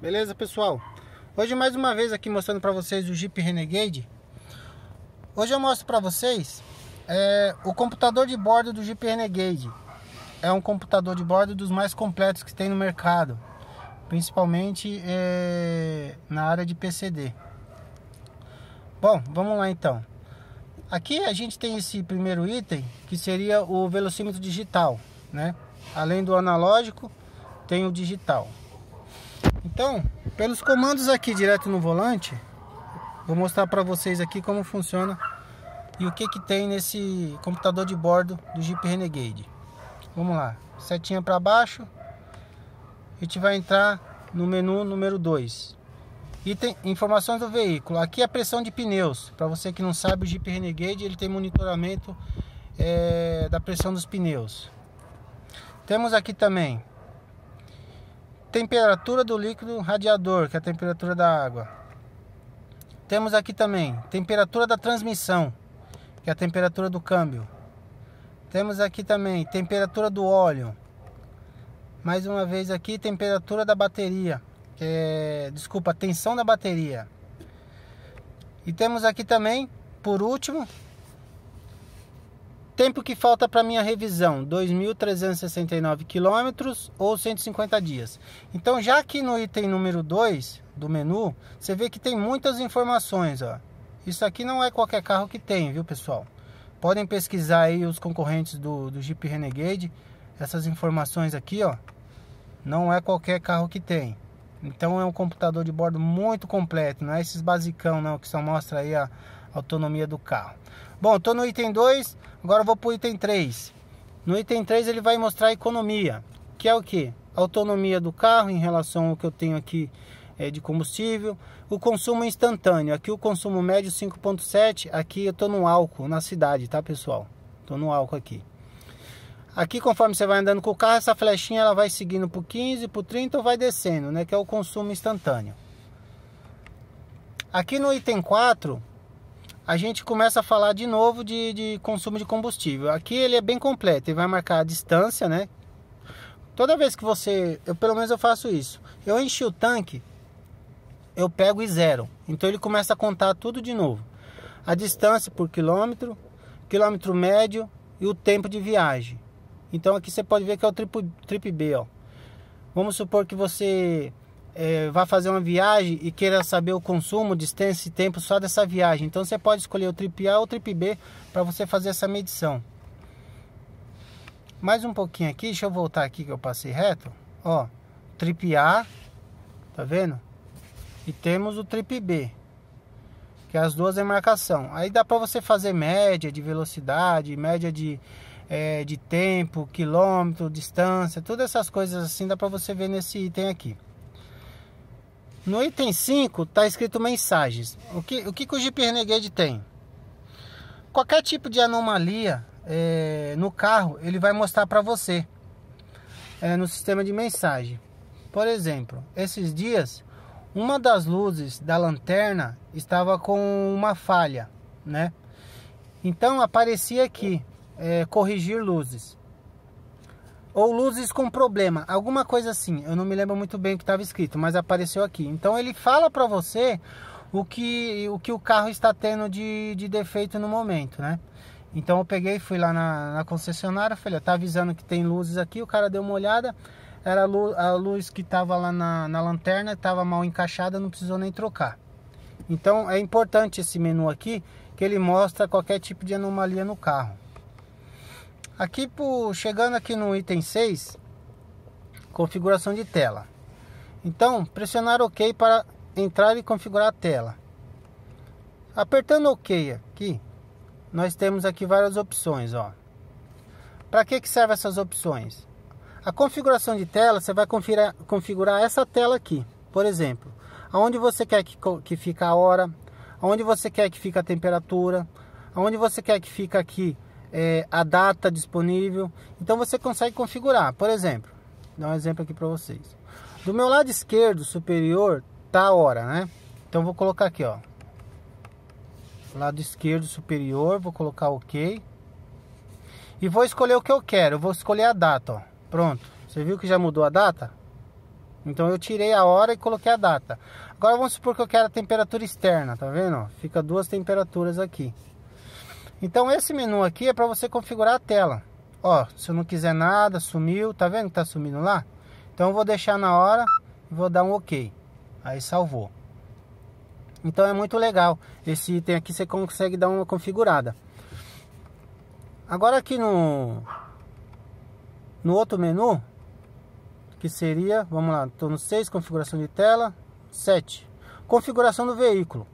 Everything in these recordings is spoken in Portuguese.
Beleza, pessoal? Hoje mais uma vez aqui mostrando para vocês o Jeep Renegade. Hoje eu mostro para vocês é, o computador de bordo do Jeep Renegade. É um computador de bordo dos mais completos que tem no mercado, principalmente é, na área de PCD. Bom, vamos lá então. Aqui a gente tem esse primeiro item que seria o velocímetro digital, né? Além do analógico, tem o digital. Então, pelos comandos aqui direto no volante, vou mostrar para vocês aqui como funciona e o que que tem nesse computador de bordo do Jeep Renegade. Vamos lá, setinha para baixo, a gente vai entrar no menu número 2. Item informações do veículo. Aqui é a pressão de pneus. Para você que não sabe, o Jeep Renegade ele tem monitoramento é, da pressão dos pneus. Temos aqui também temperatura do líquido radiador, que é a temperatura da água. Temos aqui também temperatura da transmissão, que é a temperatura do câmbio. Temos aqui também temperatura do óleo. Mais uma vez aqui temperatura da bateria, que é, desculpa, tensão da bateria. E temos aqui também, por último, tempo que falta para minha revisão, 2.369 quilômetros ou 150 dias. Então, já aqui no item número 2 do menu, você vê que tem muitas informações. Ó. Isso aqui não é qualquer carro que tem, viu pessoal? Podem pesquisar aí os concorrentes do, do Jeep Renegade. Essas informações aqui, ó, não é qualquer carro que tem. Então é um computador de bordo muito completo, não é esses basicão não, que só mostra aí a autonomia do carro. Bom, estou no item 2, agora vou para o item 3. No item 3 ele vai mostrar a economia, que é o que? Autonomia do carro em relação ao que eu tenho aqui é, de combustível. O consumo instantâneo, aqui o consumo médio 5.7, aqui eu estou no álcool na cidade, tá pessoal? Estou no álcool aqui. Aqui conforme você vai andando com o carro, essa flechinha ela vai seguindo para 15, para 30 ou vai descendo, né? Que é o consumo instantâneo. Aqui no item 4, a gente começa a falar de novo de, de consumo de combustível. Aqui ele é bem completo, ele vai marcar a distância, né? Toda vez que você, eu pelo menos eu faço isso, eu enchi o tanque, eu pego e zero. Então ele começa a contar tudo de novo. A distância por quilômetro, quilômetro médio e o tempo de viagem. Então aqui você pode ver que é o trip, trip B, ó. Vamos supor que você é, vá fazer uma viagem e queira saber o consumo, distância e tempo só dessa viagem. Então você pode escolher o trip A ou o trip B para você fazer essa medição. Mais um pouquinho aqui, deixa eu voltar aqui que eu passei reto. Ó, trip A, tá vendo? E temos o trip B, que é as duas demarcação. É Aí dá para você fazer média de velocidade, média de, é, de tempo, quilômetro, distância, todas essas coisas assim dá para você ver nesse item aqui. No item 5 está escrito mensagens. O que o, que que o Jeep Renegade tem? Qualquer tipo de anomalia é, no carro, ele vai mostrar para você é, no sistema de mensagem. Por exemplo, esses dias, uma das luzes da lanterna estava com uma falha, né? Então aparecia aqui, é, corrigir luzes ou luzes com problema, alguma coisa assim. Eu não me lembro muito bem o que estava escrito, mas apareceu aqui. Então ele fala para você o que, o que o carro está tendo de, de defeito no momento, né? Então eu peguei, fui lá na, na concessionária, falei, tá avisando que tem luzes aqui, o cara deu uma olhada, era a luz, a luz que estava lá na, na lanterna, estava mal encaixada, não precisou nem trocar. Então é importante esse menu aqui, que ele mostra qualquer tipo de anomalia no carro. Aqui por, chegando aqui no item 6, configuração de tela. Então, pressionar OK para entrar e configurar a tela. Apertando OK aqui, nós temos aqui várias opções, ó. Para que que serve essas opções? A configuração de tela, você vai configurar, configurar essa tela aqui, por exemplo, aonde você quer que, que a hora, aonde você quer que fica a temperatura, aonde você quer que fica aqui é, a data disponível. Então você consegue configurar. Por exemplo, vou dar um exemplo aqui para vocês. Do meu lado esquerdo superior tá a hora, né? Então vou colocar aqui, ó. Lado esquerdo superior, vou colocar OK. E vou escolher o que eu quero. Eu vou escolher a data, ó. Pronto. Você viu que já mudou a data? Então eu tirei a hora e coloquei a data. Agora vamos supor que eu quero a temperatura externa, tá vendo? Fica duas temperaturas aqui. Então esse menu aqui é para você configurar a tela. Ó, se eu não quiser nada, sumiu, tá vendo que tá sumindo lá? Então eu vou deixar na hora vou dar um OK. Aí salvou. Então é muito legal. Esse item aqui você consegue dar uma configurada. Agora aqui no no outro menu, que seria, vamos lá, estou no 6, configuração de tela, 7. Configuração do veículo.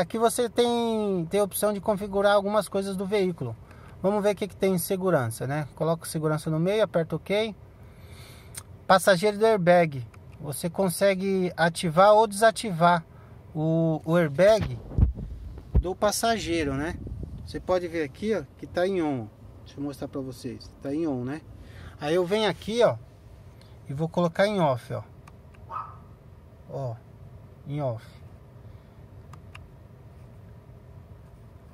Aqui você tem, tem a opção de configurar algumas coisas do veículo. Vamos ver o que, que tem em segurança, né? Coloca segurança no meio, aperta OK. Passageiro do airbag. Você consegue ativar ou desativar o, o airbag do passageiro, né? Você pode ver aqui, ó, que tá em on. Deixa eu mostrar para vocês. Tá em on, né? Aí eu venho aqui, ó, e vou colocar em off, ó. Ó, em off.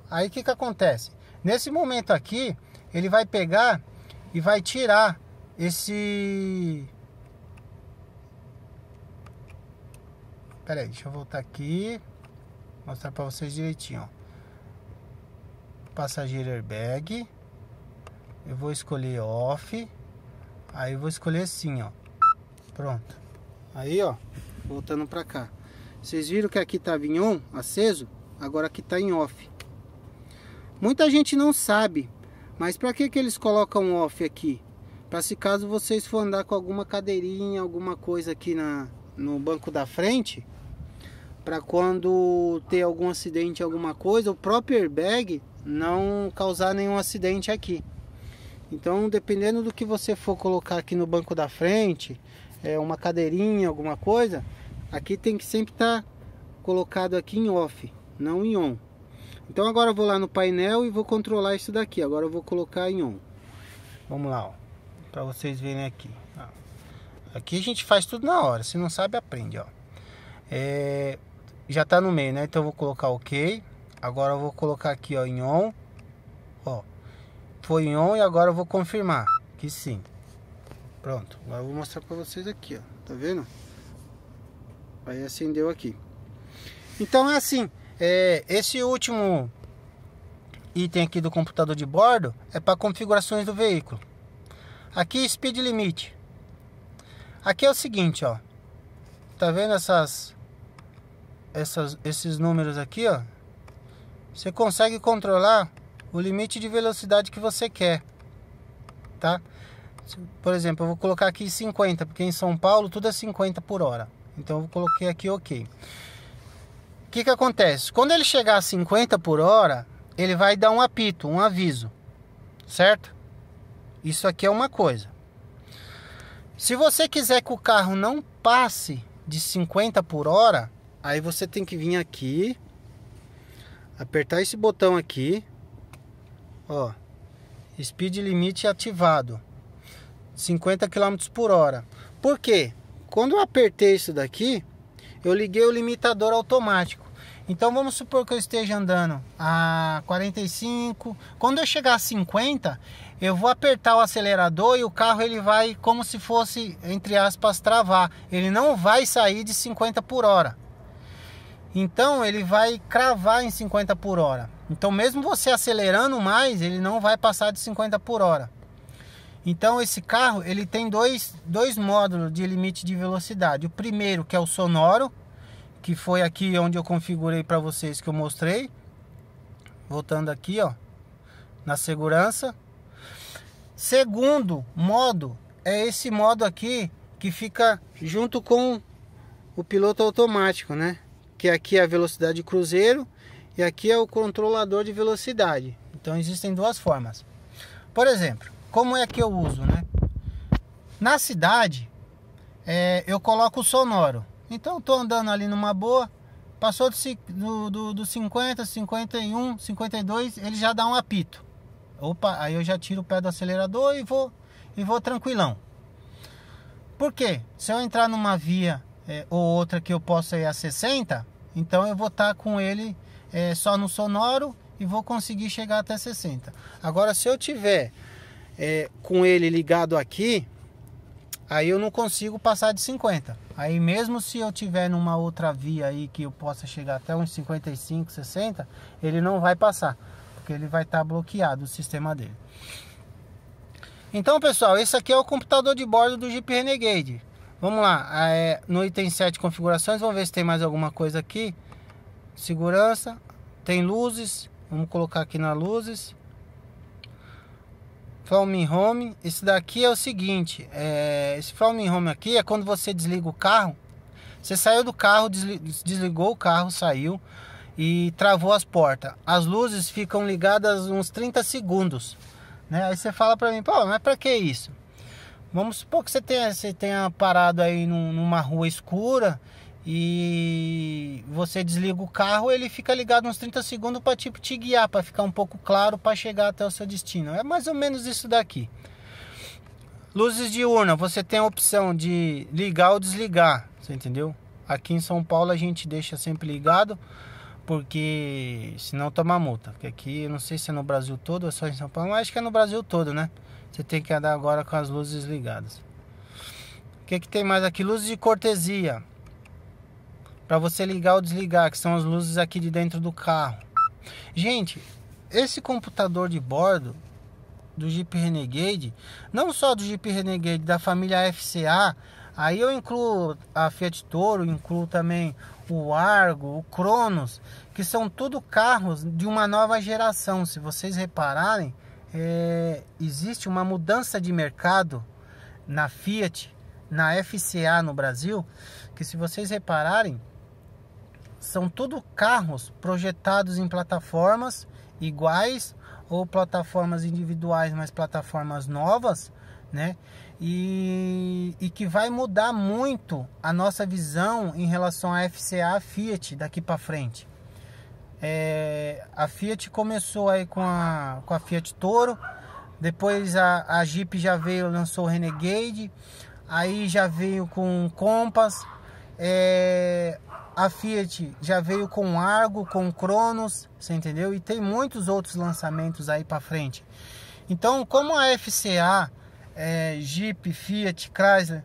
Aí o que, que acontece? Nesse momento aqui, ele vai pegar e vai tirar esse... Pera aí, deixa eu voltar aqui, mostrar para vocês direitinho. Ó. Passageiro airbag, eu vou escolher off, aí eu vou escolher sim, ó. Pronto. Aí, ó, voltando para cá. Vocês viram que aqui tava em on, aceso, agora aqui tá em off. Muita gente não sabe, mas para que, que eles colocam off aqui? Para se caso vocês for andar com alguma cadeirinha, alguma coisa aqui na, no banco da frente, para quando ter algum acidente, alguma coisa, o próprio airbag não causar nenhum acidente aqui. Então, dependendo do que você for colocar aqui no banco da frente, é uma cadeirinha, alguma coisa, aqui tem que sempre estar tá colocado aqui em off, não em on. Então agora eu vou lá no painel e vou controlar isso daqui. Agora eu vou colocar em on. Vamos lá, ó. Pra vocês verem aqui. Aqui a gente faz tudo na hora. Se não sabe, aprende, ó. É... Já tá no meio, né? Então eu vou colocar OK. Agora eu vou colocar aqui, ó, em on. Ó. Foi em on e agora eu vou confirmar que sim. Pronto. Agora eu vou mostrar pra vocês aqui, ó. Tá vendo? Aí acendeu aqui. Então é assim. É, esse último item aqui do computador de bordo é para configurações do veículo. Aqui speed limit. Aqui é o seguinte, ó. Tá vendo essas, essas esses números aqui, ó? Você consegue controlar o limite de velocidade que você quer, tá? Por exemplo, eu vou colocar aqui 50, porque em São Paulo tudo é 50 por hora. Então eu coloquei aqui OK. O que, que acontece? Quando ele chegar a 50 por hora, ele vai dar um apito, um aviso, certo? Isso aqui é uma coisa. Se você quiser que o carro não passe de 50 por hora, aí você tem que vir aqui, apertar esse botão aqui, ó, speed limit ativado, 50 km por hora. Por quê? Quando eu apertei isso daqui, eu liguei o limitador automático. Então vamos supor que eu esteja andando a 45, quando eu chegar a 50, eu vou apertar o acelerador e o carro ele vai como se fosse entre aspas travar. Ele não vai sair de 50 por hora. Então ele vai cravar em 50 por hora. Então mesmo você acelerando mais, ele não vai passar de 50 por hora. Então esse carro ele tem dois, dois módulos de limite de velocidade. O primeiro que é o sonoro, que foi aqui onde eu configurei para vocês que eu mostrei. Voltando aqui, ó, na segurança. Segundo modo é esse modo aqui que fica junto com o piloto automático, né? Que aqui é a velocidade cruzeiro e aqui é o controlador de velocidade. Então existem duas formas. Por exemplo, como é que eu uso, né? Na cidade, é, eu coloco o sonoro. Então, estou andando ali numa boa, passou do, do, do 50, 51, 52, ele já dá um apito. Opa, aí eu já tiro o pé do acelerador e vou, e vou tranquilão. Por quê? Se eu entrar numa via é, ou outra que eu possa ir a 60, então eu vou estar tá com ele é, só no sonoro e vou conseguir chegar até 60. Agora, se eu tiver é, com ele ligado aqui, aí eu não consigo passar de 50. Aí mesmo se eu tiver numa outra via aí que eu possa chegar até uns 55, 60, ele não vai passar, porque ele vai estar tá bloqueado o sistema dele. Então pessoal, esse aqui é o computador de bordo do Jeep Renegade. Vamos lá, ah, é, no item 7 configurações, vamos ver se tem mais alguma coisa aqui. Segurança, tem luzes, vamos colocar aqui na luzes. Flaming Home. Esse daqui é o seguinte: é, esse Flaming Home aqui é quando você desliga o carro. Você saiu do carro, desligou o carro, saiu e travou as portas. As luzes ficam ligadas uns 30 segundos. Né? Aí você fala para mim, pô, mas para que isso? Vamos supor que você tenha, você tenha parado aí num, numa rua escura e você desliga o carro, ele fica ligado uns 30 segundos para tipo te guiar, para ficar um pouco claro para chegar até o seu destino. É mais ou menos isso daqui. Luzes diurna, você tem a opção de ligar ou desligar, você entendeu? Aqui em São Paulo a gente deixa sempre ligado, porque senão toma multa. Porque aqui, eu não sei se é no Brasil todo ou só em São Paulo, mas acho que é no Brasil todo, né? Você tem que andar agora com as luzes ligadas. O que, que tem mais aqui? Luzes de cortesia para você ligar ou desligar, que são as luzes aqui de dentro do carro. Gente, esse computador de bordo do Jeep Renegade, não só do Jeep Renegade, da família FCA, aí eu incluo a Fiat Toro, incluo também o Argo, o Cronos, que são tudo carros de uma nova geração. Se vocês repararem, é, existe uma mudança de mercado na Fiat, na FCA no Brasil, que se vocês repararem, são tudo carros projetados em plataformas iguais ou plataformas individuais, mas plataformas novas, né? E, e que vai mudar muito a nossa visão em relação à FCA Fiat daqui para frente. É, a Fiat começou aí com a, com a Fiat Toro, depois a, a Jeep já veio, lançou o Renegade, aí já veio com o Compass, é, a Fiat já veio com Argo, com Cronos, você entendeu? E tem muitos outros lançamentos aí para frente. Então, como a FCA, é, Jeep, Fiat, Chrysler,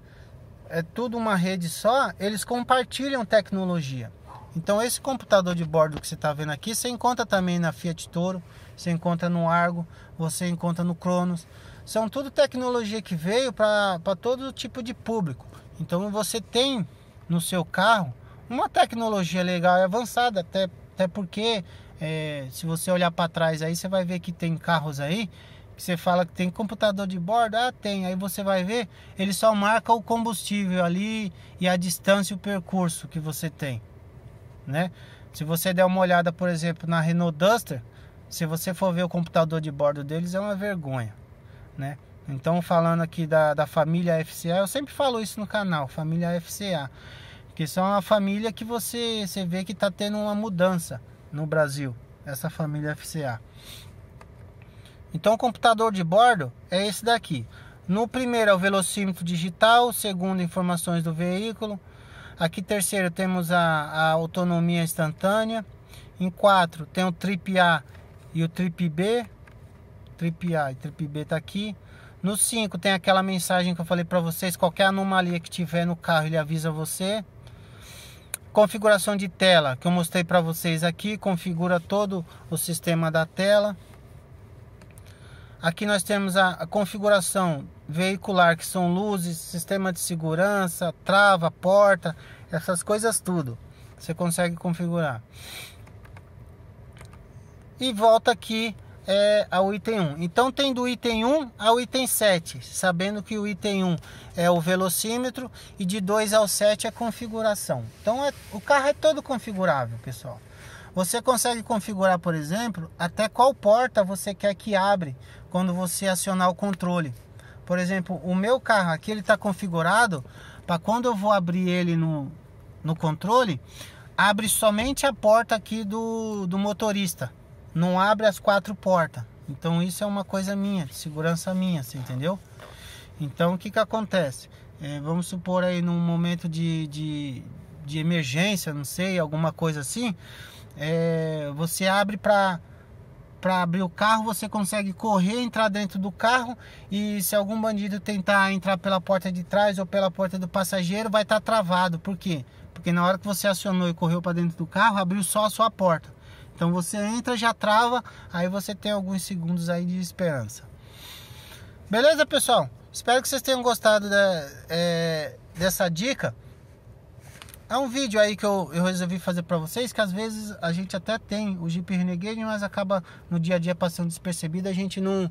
é tudo uma rede só, eles compartilham tecnologia. Então, esse computador de bordo que você está vendo aqui, você encontra também na Fiat Toro, você encontra no Argo, você encontra no Cronos. São tudo tecnologia que veio para todo tipo de público. Então, você tem no seu carro uma tecnologia legal e é avançada, até, até porque é, se você olhar para trás aí, você vai ver que tem carros aí que você fala que tem computador de bordo, ah, tem. Aí você vai ver, ele só marca o combustível ali e a distância e o percurso que você tem, né? Se você der uma olhada, por exemplo, na Renault Duster, se você for ver o computador de bordo deles, é uma vergonha, né? Então, falando aqui da, da família FCA, eu sempre falo isso no canal, família FCA que são é a família que você, você vê que está tendo uma mudança no Brasil, essa família FCA. Então, o computador de bordo é esse daqui. No primeiro é o velocímetro digital, segundo informações do veículo. Aqui terceiro temos a, a autonomia instantânea. Em quatro tem o trip A e o trip B. Trip A e trip B está aqui. No 5 tem aquela mensagem que eu falei para vocês, qualquer anomalia que tiver no carro ele avisa você configuração de tela que eu mostrei para vocês aqui configura todo o sistema da tela aqui nós temos a, configuração veicular que são luzes sistema de segurança trava porta essas coisas tudo você consegue configurar e volta aqui é, ao item 1. Então tem do item 1 ao item 7, sabendo que o item 1 é o velocímetro e de 2 ao 7 é configuração. Então é, o carro é todo configurável, pessoal. Você consegue configurar, por exemplo, até qual porta você quer que abre quando você acionar o controle. Por exemplo, o meu carro aqui ele está configurado para quando eu vou abrir ele no, no controle, abre somente a porta aqui do, do motorista não abre as quatro portas. Então isso é uma coisa minha, de segurança minha, você entendeu? Então o que, que acontece? É, vamos supor aí num momento de, de, de, emergência, não sei, alguma coisa assim, é, você abre para para abrir o carro, você consegue correr, entrar dentro do carro e se algum bandido tentar entrar pela porta de trás ou pela porta do passageiro, vai estar tá travado. Por quê? Porque na hora que você acionou e correu para dentro do carro, abriu só a sua porta. Então você entra, já trava, aí você tem alguns segundos aí de esperança. Beleza, pessoal? Espero que vocês tenham gostado da, é, dessa dica. É um vídeo aí que eu, eu resolvi fazer para vocês, que às vezes a gente até tem o Jeep Renegade, mas acaba no dia a dia passando despercebido, a gente não,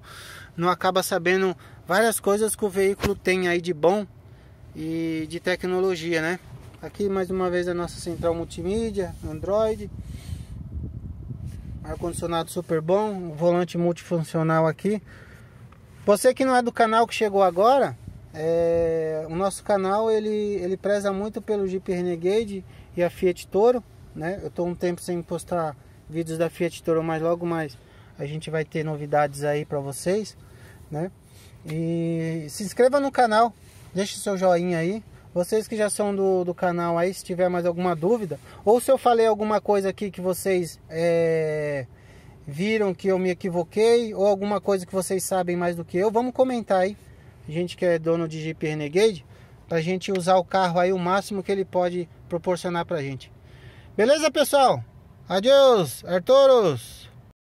não acaba sabendo várias coisas que o veículo tem aí de bom e de tecnologia, né? Aqui mais uma vez a nossa central multimídia, Android, ar-condicionado super bom, volante multifuncional aqui. Você que não é do canal que chegou agora, é, o nosso canal ele, ele preza muito pelo Jeep Renegade e a Fiat Toro, né? Eu estou um tempo sem postar vídeos da Fiat Toro, mas logo mais a gente vai ter novidades aí para vocês, né? E se inscreva no canal, deixe seu joinha aí, vocês que já são do, do canal aí, se tiver mais alguma dúvida, ou se eu falei alguma coisa aqui que vocês é, viram que eu me equivoquei, ou alguma coisa que vocês sabem mais do que eu, vamos comentar aí. A gente que é dono de Jeep Renegade, pra gente usar o carro aí o máximo que ele pode proporcionar pra gente. Beleza, pessoal? Adeus, Arturos!